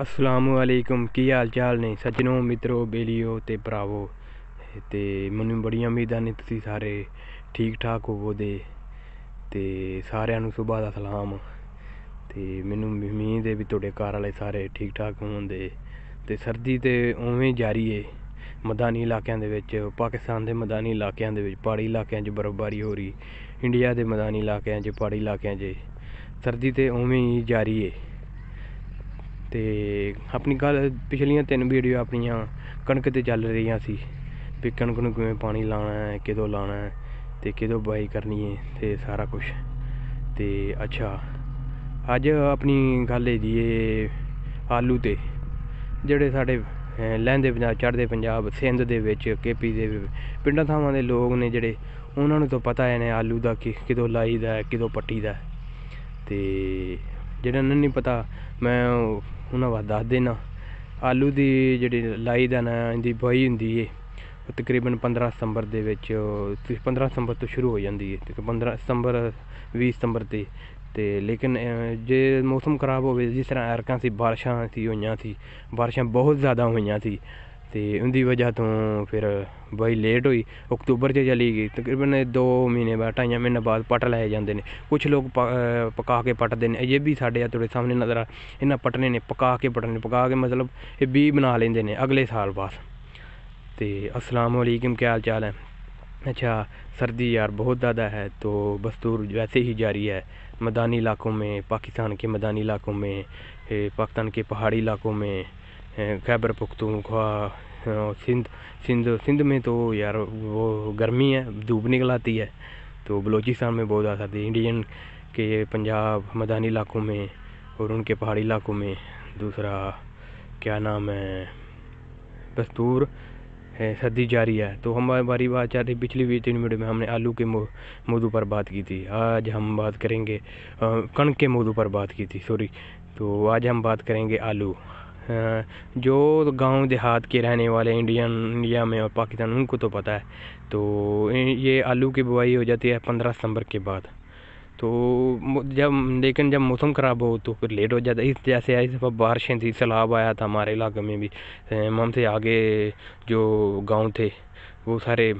ਅਸਲਾਮੁਅਲੈਕਮ ਕੀ ਹਾਲ ਚਾਲ ਨੇ ਸੱਜਣੋ ਮਿੱਤਰੋ ਬੇਲੀਓ ਤੇ ਭਰਾਵੋ ਤੇ ਮੈਨੂੰ ਬੜੀ ਉਮੀਦਾਂ ਨੇ ਤੁਸੀਂ ਸਾਰੇ ਠੀਕ ਠਾਕ ਹੋਵੋ ਦੇ ਤੇ ਸਾਰਿਆਂ ਨੂੰ ਸਵੇਰ ਦਾ ਸਲਾਮ ਤੇ ਮੈਨੂੰ ਉਮੀਦ ਹੈ ਵੀ ਤੁਹਾਡੇ ਘਰ ਵਾਲੇ ਸਾਰੇ ਠੀਕ ਠਾਕ ਦੇ ਤੇ ਸਰਦੀ ਤੇ ਉਵੇਂ ਜਾਰੀ ਏ ਮਦਾਨੀ ਇਲਾਕਿਆਂ ਦੇ ਵਿੱਚ ਪਾਕਿਸਤਾਨ ਦੇ ਮਦਾਨੀ ਇਲਾਕਿਆਂ ਦੇ ਵਿੱਚ ਪਹਾੜੀ ਇਲਾਕਿਆਂ 'ਚ ਬਰਫ਼ਬਾਰੀ ਹੋ ਰਹੀ ਇੰਡੀਆ ਦੇ ਮਦਾਨੀ ਇਲਾਕਿਆਂ 'ਚ ਪਹਾੜੀ ਇਲਾਕਿਆਂ 'ਚ ਸਰਦੀ ਤੇ ਉਵੇਂ ਹੀ ਜਾਰੀ ਏ ਤੇ ਆਪਣੀ ਗੱਲ ਪਿਛਲੀਆਂ ਤਿੰਨ ਵੀਡੀਓ ਆਪਣੀਆਂ ਕਣਕ ਤੇ ਚੱਲ ਰਹੀਆਂ ਸੀ ਵੀ ਕਣਕ ਨੂੰ ਕਿਵੇਂ ਪਾਣੀ ਲਾਣਾ ਹੈ ਕਿਦੋਂ ਲਾਣਾ ਹੈ ਤੇ ਕਿਦੋਂ ਬਾਈ ਕਰਨੀ ਹੈ ਤੇ ਸਾਰਾ ਕੁਝ ਤੇ ਅੱਛਾ ਅੱਜ ਆਪਣੀ ਗੱਲ ਹੈ ਜੀ ਇਹ ਆਲੂ ਤੇ ਜਿਹੜੇ ਸਾਡੇ ਲਹਿੰਦੇ ਪੰਜਾਬ ਚੜ੍ਹਦੇ ਪੰਜਾਬ ਸਿੰਧ ਦੇ ਵਿੱਚ ਕੇਪੀ ਦੇ ਪਿੰਡਾਂ ਥਾਵਾਂ ਦੇ ਲੋਕ ਨੇ ਜਿਹੜੇ ਉਹਨਾਂ ਨੂੰ ਤਾਂ ਪਤਾ ਹੈ ਨੇ ਆਲੂ ਦਾ ਕਿ ਕਿਦੋਂ ਲਾਈਦਾ ਕਿਦੋਂ ਪੱਟੀਦਾ ਤੇ ਜਿਹੜਾ ਨੂੰ ਨਹੀਂ ਪਤਾ ਮੈਂ ਉਹਨਾਂ ਬਾਅਦ ਦੱਸ ਦੇਣਾ ਆਲੂ ਦੀ ਜਿਹੜੀ ਲਾਈ ਦਾ ਨਾ ਇਹਦੀ ਬੋਈ ਹੁੰਦੀ ਏ ਉਹ ਤਕਰੀਬਨ 15 ਸਤੰਬਰ ਦੇ ਵਿੱਚ 15 ਸਤੰਬਰ ਤੋਂ ਸ਼ੁਰੂ ਹੋ ਜਾਂਦੀ ਏ ਤੇ 15 ਸਤੰਬਰ 20 ਸਤੰਬਰ ਤੇ ਤੇ ਲੇਕਿਨ ਜੇ ਮੌਸਮ ਖਰਾਬ ਹੋਵੇ ਜਿਸ ਤਰ੍ਹਾਂ ਐਰਕਾਂ ਸੀ ਬਾਰਿਸ਼ਾਂ ਸੀ ਹੋਈਆਂ ਸੀ ਬਾਰਿਸ਼ਾਂ ਬਹੁਤ ਜ਼ਿਆਦਾ ਹੋਈਆਂ ਸੀ तो उनकी वजह तो फिर बाई लेट हुई अक्तूबर से चली गई तकरीबन दो महीने बाद ढाई महीने बाद पट लाए जाते हैं कुछ लोग प पका के पटते हैं अजे भी साढ़े थुआढ़े सामने नजर आ इन्हें पटने ने पका के पटने पका के मतलब ये बी बना लेंगे ने अगले साल बाद तो असलाम वालेकुम क्या हाल चाल है अच्छा सर्दी यार बहुत ज़्यादा है तो बस्तूर वैसे ही जारी है मैदानी इलाकों में पाकिस्तान के मैदानी इलाकों में पाकिस्तान के पहाड़ी इलाकों में खैबर पख्तूनख्वा सिंध सिंध सिंध में तो यार वो गर्मी है धूप निकल आती है तो बलूचिस्तान में बहुत आती है इंडियन के पंजाब मैदानी इलाकों में और उनके पहाड़ी इलाकों में दूसरा क्या नाम है दस्तूर है सर्दी जारी है तो हमारी बारी बात चल रही पिछली तीन मिनट में हमने आलू के मौजू पर बात की थी आज हम बात करेंगे कण के मौजू पर बात की थी सॉरी तो आज हम बात करेंगे आलू जो गांव देहात के रहने वाले इंडियन इंडिया में और पाकिस्तान उनको तो पता है तो ये आलू की बुआई हो जाती है पंद्रह सितंबर के बाद तो जब लेकिन जब मौसम ख़राब हो तो फिर लेट हो जाता है इस जैसे इस पर बारिशें थी सैलाब आया था हमारे इलाके में भी हम से आगे जो गांव थे वो सारे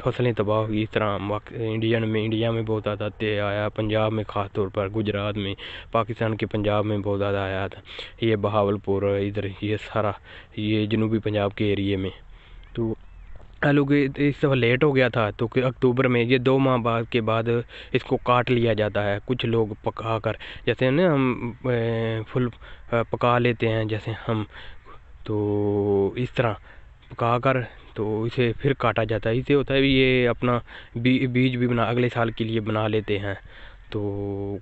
फसलें तबाह हुई इस तरह इंडियन में इंडिया में बहुत ज़्यादा तेज आया पंजाब में ख़ास तौर पर गुजरात में पाकिस्तान के पंजाब में बहुत ज़्यादा आया था ये बहावलपुर इधर ये सारा ये जनूबी पंजाब के एरिए में तो आलू के इस दफ़ा लेट हो गया था तो अक्टूबर में ये दो माह बाद के बाद इसको काट लिया जाता है कुछ लोग पका कर जैसे ना हम फुल पका लेते हैं जैसे हम तो इस तरह पका कर तो इसे फिर काटा जाता है इसे होता है ये अपना बी, बीज भी बना अगले साल के लिए बना लेते हैं तो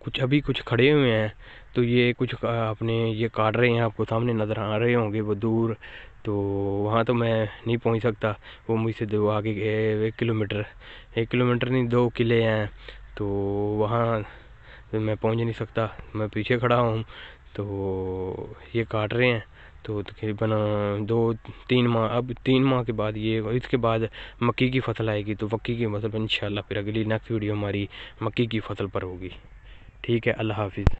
कुछ अभी कुछ खड़े हुए हैं तो ये कुछ अपने ये काट रहे हैं आपको सामने नज़र आ रहे होंगे वो दूर तो वहाँ तो मैं नहीं पहुँच सकता वो मुझसे दो आगे एक किलोमीटर एक किलोमीटर नहीं दो किले हैं तो वहाँ मैं पहुँच नहीं सकता मैं पीछे खड़ा हूँ तो ये काट रहे हैं तो तकरीबन दो तीन माह अब तीन माह के बाद ये इसके बाद मक्की की फसल आएगी तो मक्की की फसल इन फिर अगली नेक्स्ट वीडियो हमारी मक्की की फसल पर होगी ठीक है अल्लाह हाफिज़